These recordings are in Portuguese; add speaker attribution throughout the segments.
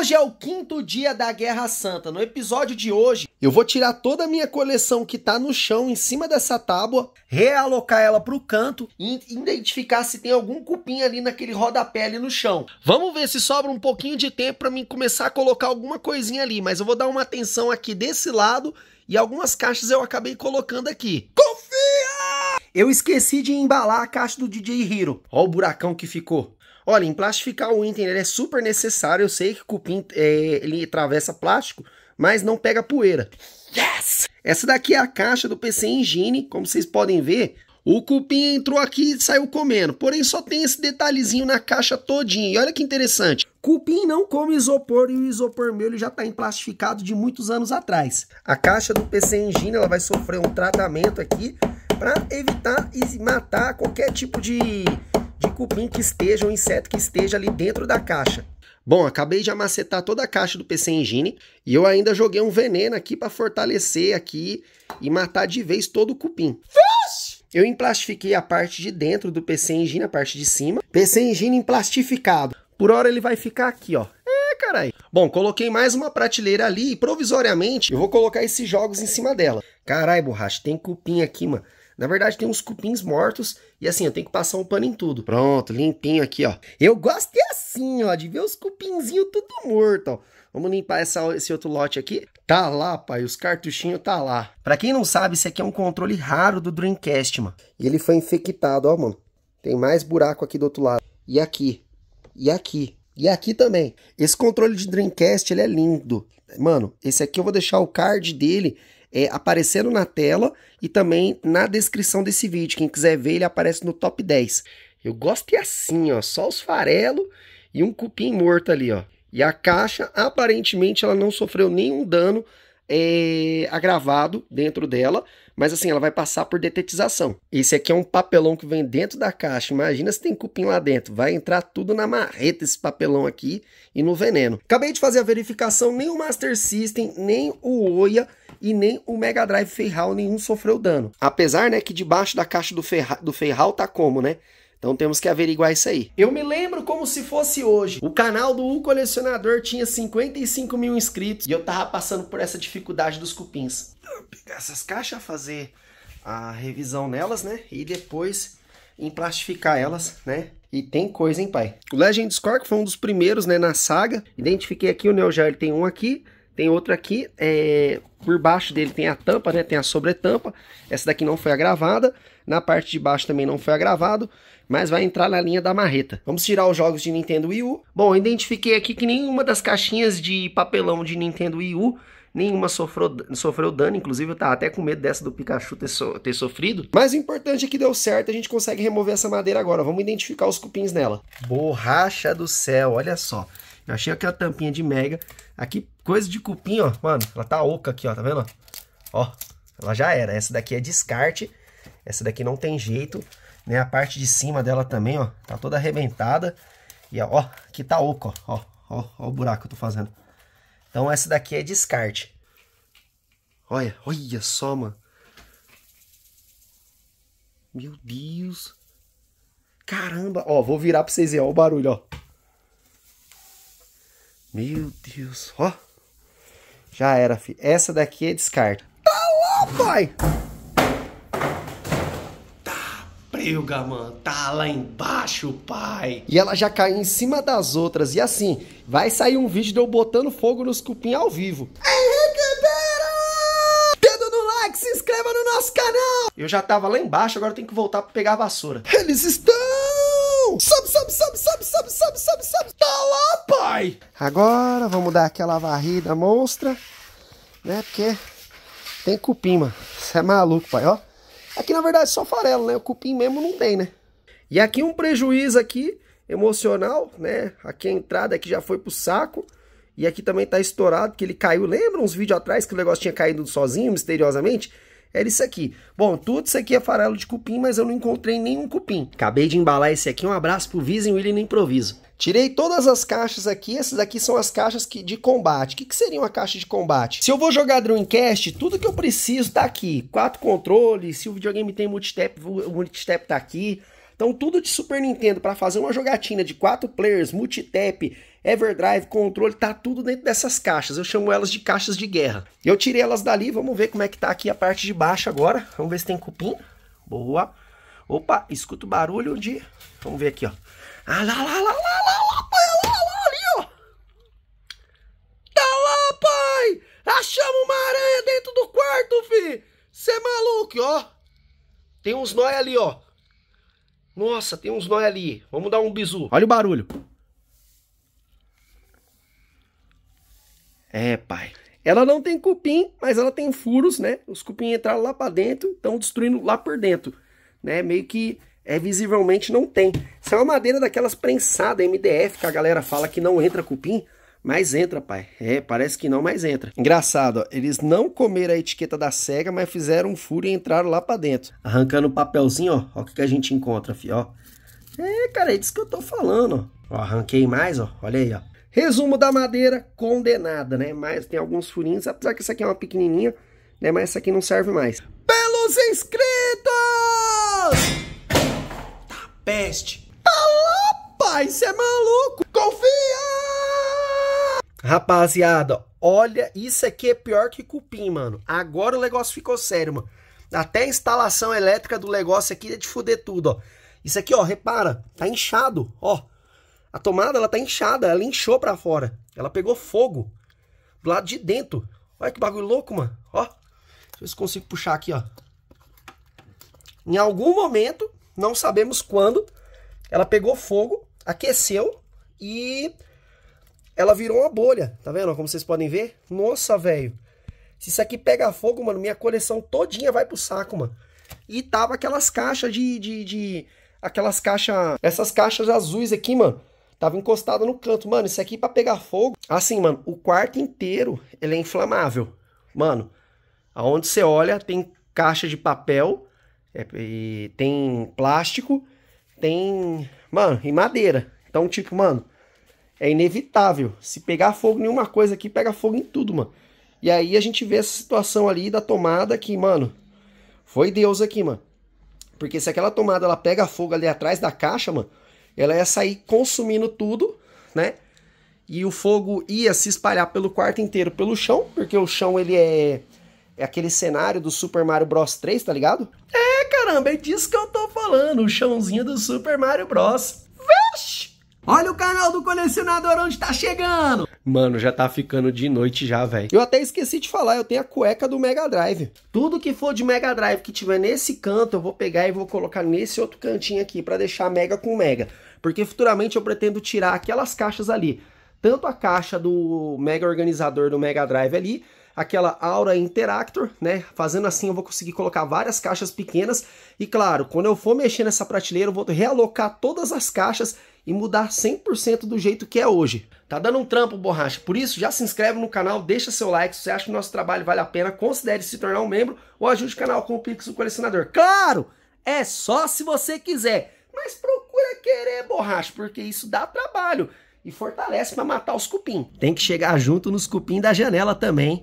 Speaker 1: Hoje é o quinto dia da Guerra Santa. No episódio de hoje, eu vou tirar toda a minha coleção que está no chão, em cima dessa tábua, realocar ela para o canto e identificar se tem algum cupim ali naquele rodapé ali no chão. Vamos ver se sobra um pouquinho de tempo para mim começar a colocar alguma coisinha ali, mas eu vou dar uma atenção aqui desse lado e algumas caixas eu acabei colocando aqui. Confia! Eu esqueci de embalar a caixa do DJ Hiro. Olha o buracão que ficou. Olha, em plastificar o item ele é super necessário. Eu sei que o cupim é, ele atravessa plástico, mas não pega poeira. Yes! Essa daqui é a caixa do PC Engine, como vocês podem ver. O cupim entrou aqui e saiu comendo, porém só tem esse detalhezinho na caixa todinha. E olha que interessante, cupim não come isopor e o isopor meu já está emplastificado de muitos anos atrás. A caixa do PC Engine ela vai sofrer um tratamento aqui para evitar e matar qualquer tipo de cupim que esteja, um inseto que esteja ali dentro da caixa. Bom, acabei de amacetar toda a caixa do PC Engine e eu ainda joguei um veneno aqui para fortalecer aqui e matar de vez todo o cupim. Eu emplastifiquei a parte de dentro do PC Engine, a parte de cima. PC Engine emplastificado. Por hora ele vai ficar aqui, ó. É, carai. Bom, coloquei mais uma prateleira ali e provisoriamente eu vou colocar esses jogos em cima dela. Carai, borracha, tem cupim aqui, mano. Na verdade, tem uns cupins mortos e assim, eu tenho que passar um pano em tudo. Pronto, limpinho aqui, ó. Eu gosto é assim, ó, de ver os cupinzinhos tudo morto, ó. Vamos limpar essa, esse outro lote aqui. Tá lá, pai, os cartuchinhos tá lá. Pra quem não sabe, esse aqui é um controle raro do Dreamcast, mano. E ele foi infectado, ó, mano. Tem mais buraco aqui do outro lado. E aqui. E aqui. E aqui também. Esse controle de Dreamcast, ele é lindo. Mano, esse aqui eu vou deixar o card dele é, aparecendo na tela e também na descrição desse vídeo. Quem quiser ver, ele aparece no top 10. Eu gosto é assim, ó, só os farelos e um cupim morto ali, ó. E a caixa, aparentemente, ela não sofreu nenhum dano é, agravado dentro dela, mas assim, ela vai passar por detetização. Esse aqui é um papelão que vem dentro da caixa. Imagina se tem cupim lá dentro. Vai entrar tudo na marreta esse papelão aqui e no veneno. Acabei de fazer a verificação, nem o Master System, nem o Oya e nem o Mega Drive Ferral nenhum sofreu dano. Apesar, né, que debaixo da caixa do, ferra, Ferral tá como, né? Então temos que averiguar isso aí. Eu me lembro como se fosse hoje. O canal do U Colecionador tinha 55 mil inscritos e eu tava passando por essa dificuldade dos cupins. Pegar essas caixas, fazer a revisão nelas, né? E depois emplastificar elas, né? E tem coisa, hein, pai? O Legend Score, foi um dos primeiros, né, na saga. Identifiquei aqui, o Neo Geo, ele tem um aqui, tem outro aqui. É... Por baixo dele tem a tampa, né, tem a sobretampa. Essa daqui não foi agravada. Na parte de baixo também não foi agravado mas vai entrar na linha da marreta. Vamos tirar os jogos de Nintendo Wii U. Bom, identifiquei aqui que nenhuma das caixinhas de papelão de Nintendo Wii U nenhuma sofreu, sofreu dano, inclusive eu tava até com medo dessa do Pikachu ter, so, ter sofrido. Mas o importante é que deu certo, a gente consegue remover essa madeira agora, vamos identificar os cupins nela. Borracha do céu, olha só. Eu achei aquela tampinha de Mega, aqui coisa de cupim, ó, mano, ela tá oca aqui, ó, tá vendo? Ó, ela já era, essa daqui é descarte, essa daqui não tem jeito. Né? A parte de cima dela também, ó, tá toda arrebentada. E ó, aqui tá oco, ó, ó, ó o buraco que eu tô fazendo. Então essa daqui é descarte. Olha, olha só, mano. Meu Deus. Caramba, ó, vou virar pra vocês verem, ó o barulho, ó. Meu Deus, ó. Já era, fi. Essa daqui é descarte Tá lá, pai! pariu, Gaman, tá lá embaixo, pai. E ela já caiu em cima das outras. E assim, vai sair um vídeo de eu botando fogo nos cupim ao vivo. É
Speaker 2: Dedo no like, se inscreva no nosso canal.
Speaker 1: Eu já tava lá embaixo, agora eu tenho que voltar pra pegar a vassoura.
Speaker 2: Eles estão... Sobe, sobe, sobe, sobe, sobe, sobe, sobe, sobe. Tá lá,
Speaker 1: pai. Agora vamos dar aquela varrida monstra, né? Porque tem cupim, mano. Você é maluco, pai, ó. Aqui é na verdade é só farelo, né? O cupim mesmo não tem, né? E aqui um prejuízo aqui emocional, né? Aqui a entrada aqui já foi pro saco. E aqui também tá estourado, que ele caiu. Lembra uns vídeos atrás que o negócio tinha caído sozinho, misteriosamente? Era isso aqui. Bom, tudo isso aqui é farelo de cupim, mas eu não encontrei nenhum cupim. Acabei de embalar esse aqui. Um abraço pro Vizinho William no Improviso. Tirei todas as caixas aqui, essas aqui são as caixas que, de combate. O que, que seria uma caixa de combate? Se eu vou jogar Dreamcast, tudo que eu preciso tá aqui. Quatro controles, se o videogame tem multistep, o multistep tá aqui. Então tudo de Super Nintendo para fazer uma jogatina de quatro players, multitap, Everdrive, controle, tá tudo dentro dessas caixas. Eu chamo elas de caixas de guerra. Eu tirei elas dali, vamos ver como é que tá aqui a parte de baixo agora. Vamos ver se tem cupim. Boa. Opa, escuta o barulho de... Vamos ver aqui, ó. Ah, lá, lá, lá, lá, lá, lá, pai, lá, lá, ali, ó. Tá lá, pai. Achamos uma aranha dentro do quarto, fi. você é maluco, ó. Tem uns nós ali, ó. Nossa, tem uns nós ali. Vamos dar um bisu. Olha o barulho. É, pai. Ela não tem cupim, mas ela tem furos, né? Os cupim entraram lá para dentro, estão destruindo lá por dentro, né? Meio que é, visivelmente não tem. Isso é uma madeira daquelas prensadas, MDF, que a galera fala que não entra cupim, mas entra, pai. É, parece que não, mas entra. Engraçado, ó, eles não comeram a etiqueta da cega, mas fizeram um furo e entraram lá pra dentro. Arrancando o papelzinho, ó, ó o que, que a gente encontra, fi, ó. É, cara, é disso que eu tô falando, ó. ó arranquei mais, ó, olha aí, ó. Resumo da madeira, condenada, né? Mas tem alguns furinhos, apesar que essa aqui é uma pequenininha, né? Mas essa aqui não serve mais.
Speaker 2: Pelos inscritos! peste.
Speaker 1: Ah, você é maluco! Confia! Rapaziada, olha, isso aqui é pior que cupim, mano. Agora o negócio ficou sério, mano. Até a instalação elétrica do negócio aqui é de fuder tudo, ó. Isso aqui, ó, repara, tá inchado, ó. A tomada, ela tá inchada, ela inchou pra fora. Ela pegou fogo do lado de dentro. Olha que bagulho louco, mano. Ó, deixa eu ver se consigo puxar aqui, ó. Em algum momento, não sabemos quando. Ela pegou fogo, aqueceu e ela virou uma bolha, tá vendo? Como vocês podem ver. Nossa, velho. Se isso aqui pega fogo, mano, minha coleção todinha vai pro saco, mano. E tava aquelas caixas de... de, de aquelas caixas... Essas caixas azuis aqui, mano. Tava encostada no canto. Mano, isso aqui pra pegar fogo... Assim, mano, o quarto inteiro, ele é inflamável. Mano, aonde você olha, tem caixa de papel é, e tem plástico, tem, mano, e madeira. Então, tipo, mano, é inevitável. Se pegar fogo em uma coisa aqui, pega fogo em tudo, mano. E aí a gente vê essa situação ali da tomada que, mano, foi Deus aqui, mano. Porque se aquela tomada ela pega fogo ali atrás da caixa, mano, ela ia sair consumindo tudo, né? E o fogo ia se espalhar pelo quarto inteiro, pelo chão, porque o chão ele é, é aquele cenário do Super Mario Bros 3, tá ligado? É Caramba, é disso que eu tô falando, o chãozinho do Super Mario Bros. Vixe! Olha o canal do colecionador onde tá chegando! Mano, já tá ficando de noite já, velho. Eu até esqueci de falar, eu tenho a cueca do Mega Drive. Tudo que for de Mega Drive que tiver nesse canto, eu vou pegar e vou colocar nesse outro cantinho aqui para deixar Mega com Mega. Porque futuramente eu pretendo tirar aquelas caixas ali. Tanto a caixa do Mega Organizador do Mega Drive ali, aquela Aura Interactor, né? Fazendo assim eu vou conseguir colocar várias caixas pequenas e claro, quando eu for mexer nessa prateleira eu vou realocar todas as caixas e mudar 100% do jeito que é hoje. Tá dando um trampo, borracha. Por isso, já se inscreve no canal, deixa seu like. Se você acha que o nosso trabalho vale a pena, considere se tornar um membro ou ajude o canal com o Pix do Colecionador. Claro, é só se você quiser. Mas procura querer, borracha, porque isso dá trabalho e fortalece para matar os cupim. Tem que chegar junto nos cupim da janela também.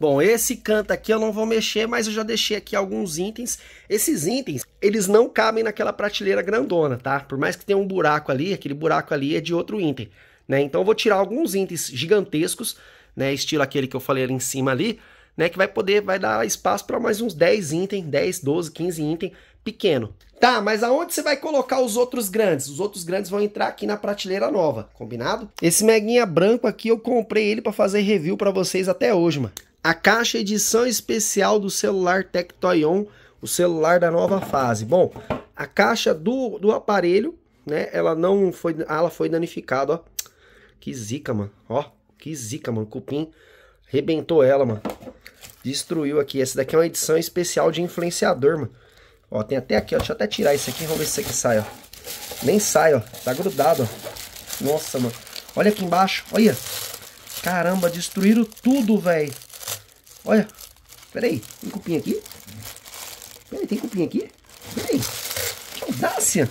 Speaker 1: Bom, esse canto aqui eu não vou mexer, mas eu já deixei aqui alguns itens. Esses itens, eles não cabem naquela prateleira grandona, tá? Por mais que tenha um buraco ali, aquele buraco ali é de outro item, né? Então eu vou tirar alguns itens gigantescos, né? Estilo aquele que eu falei ali em cima ali, né, que vai poder, vai dar espaço para mais uns 10 itens, 10, 12, 15 itens pequeno. Tá, mas aonde você vai colocar os outros grandes? Os outros grandes vão entrar aqui na prateleira nova, combinado? Esse meguinha branco aqui eu comprei ele para fazer review para vocês até hoje, mano a caixa edição especial do celular Tectoyon, o celular da nova fase. Bom, a caixa do, do aparelho, né? Ela não foi, ela foi danificada, ó. Que zica, mano. Ó, que zica, mano. Cupim rebentou ela, mano. Destruiu aqui. Essa daqui é uma edição especial de influenciador, mano. Ó, tem até aqui, ó. Deixa eu até tirar isso aqui. Vamos ver se isso aqui sai, ó. Nem sai, ó. Tá grudado, ó. Nossa, mano. Olha aqui embaixo. Olha. Caramba, destruíram tudo, velho. Olha. Peraí. Tem cupim aqui? Peraí, tem cupim aqui? Peraí. Que audácia.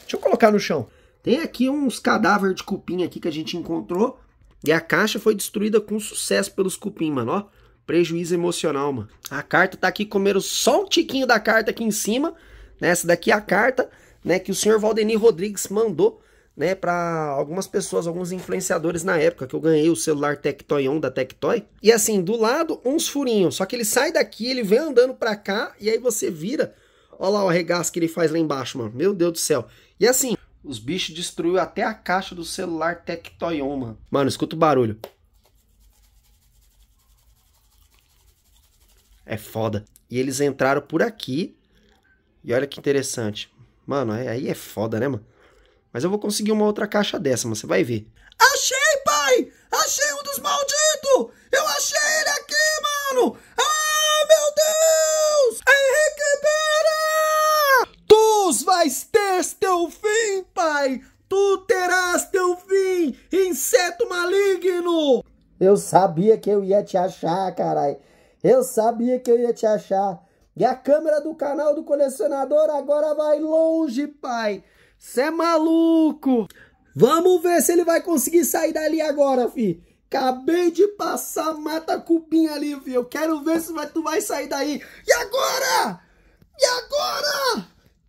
Speaker 1: Deixa eu colocar no chão. Tem aqui uns cadáveres de cupim aqui que a gente encontrou. E a caixa foi destruída com sucesso pelos cupim, mano, ó. Prejuízo emocional, mano. A carta tá aqui, comendo só um tiquinho da carta aqui em cima. Nessa né, Essa daqui é a carta, né, que o senhor Valdenir Rodrigues mandou né, para algumas pessoas, alguns influenciadores na época que eu ganhei o celular Tectoy One da Tectoy. E assim, do lado uns furinhos, só que ele sai daqui, ele vem andando para cá e aí você vira, olha lá o regaço que ele faz lá embaixo, mano. Meu Deus do céu. E assim, os bichos destruiu até a caixa do celular Tectoy One mano. Mano, escuta o barulho. É foda. E eles entraram por aqui. E olha que interessante. Mano, aí é foda, né, mano? Mas eu vou conseguir uma outra caixa dessa, mas você vai ver.
Speaker 2: Achei, pai! Achei um dos malditos! Eu achei ele aqui, mano! Ah, meu Deus! Henrique Pera! Tu vais ter teu fim, pai! Tu terás teu fim, inseto
Speaker 1: maligno! Eu sabia que eu ia te achar, carai. Eu sabia que eu ia te achar. E a câmera do canal do colecionador agora vai longe, pai. Cê é maluco! Vamos ver se ele vai conseguir sair dali agora, fi. Acabei de passar mata cupim ali, fi. Eu quero ver se vai, tu vai sair daí. E agora? E agora?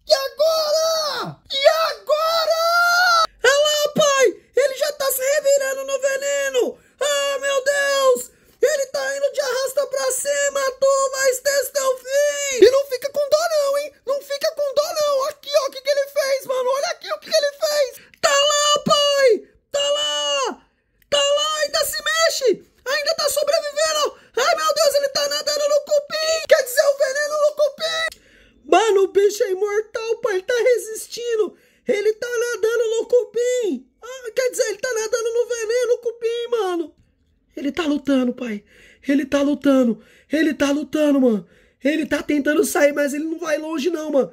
Speaker 1: E
Speaker 2: agora? E agora? Olha lá, pai! Ele já tá se revirando no veneno! Ah, meu Deus! Ele tá indo de arrasta pra cima! Tu vai ter teu fim! E não fica com dó não, hein? Não fica com dó não! tá lutando. Ele
Speaker 1: tá lutando, mano. Ele tá tentando sair, mas ele não vai longe, não, mano.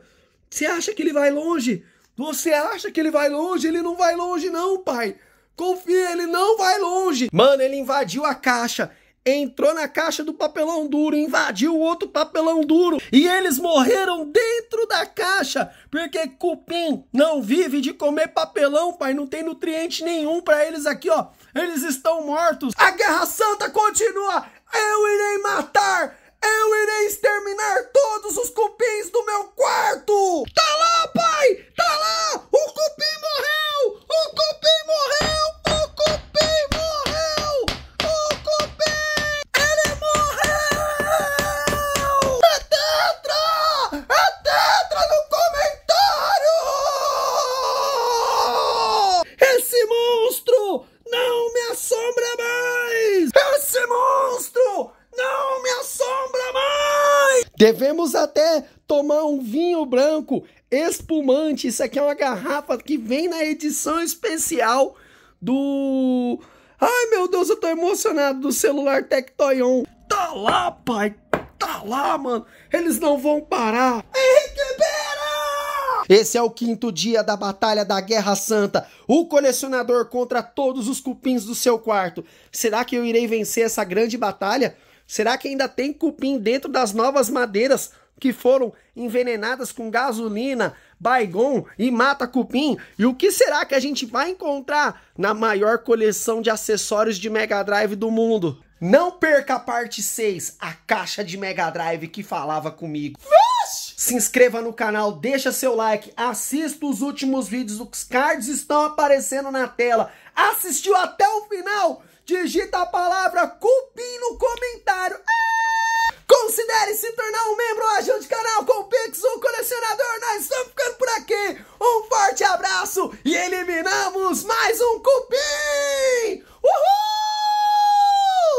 Speaker 1: Você acha que ele vai longe? Você acha que ele vai longe? Ele não vai longe, não, pai. Confia, ele não vai longe. Mano, ele invadiu a caixa. Entrou na caixa do papelão duro, invadiu o outro papelão duro. E eles morreram dentro da caixa. Porque cupim não vive de comer papelão, pai. Não tem nutriente nenhum para eles aqui, ó. Eles estão mortos. A Guerra Santa continua. Hell, it ain't my Devemos até tomar um vinho branco espumante. Isso aqui é uma garrafa que vem na edição especial do. Ai meu Deus, eu tô emocionado do celular Tectoyon. Tá lá, pai. Tá lá, mano. Eles não vão parar. Henrique esse é o quinto dia da Batalha da Guerra Santa. O colecionador contra todos os cupins do seu quarto. Será que eu irei vencer essa grande batalha? Será que ainda tem cupim dentro das novas madeiras que foram envenenadas com gasolina, baigon e mata-cupim? E o que será que a gente vai encontrar na maior coleção de acessórios de Mega Drive do mundo? Não perca a parte 6, a caixa de Mega Drive que falava comigo. Vixe! Se inscreva no canal, deixa seu like, assista os últimos vídeos, os cards estão aparecendo na tela. Assistiu até
Speaker 2: o final? digita a palavra cupim no comentário. Ah! Considere se tornar um membro ágil o canal com Pix ou colecionador. Nós estamos ficando por aqui. Um forte abraço e eliminamos mais um cupim. Uhul!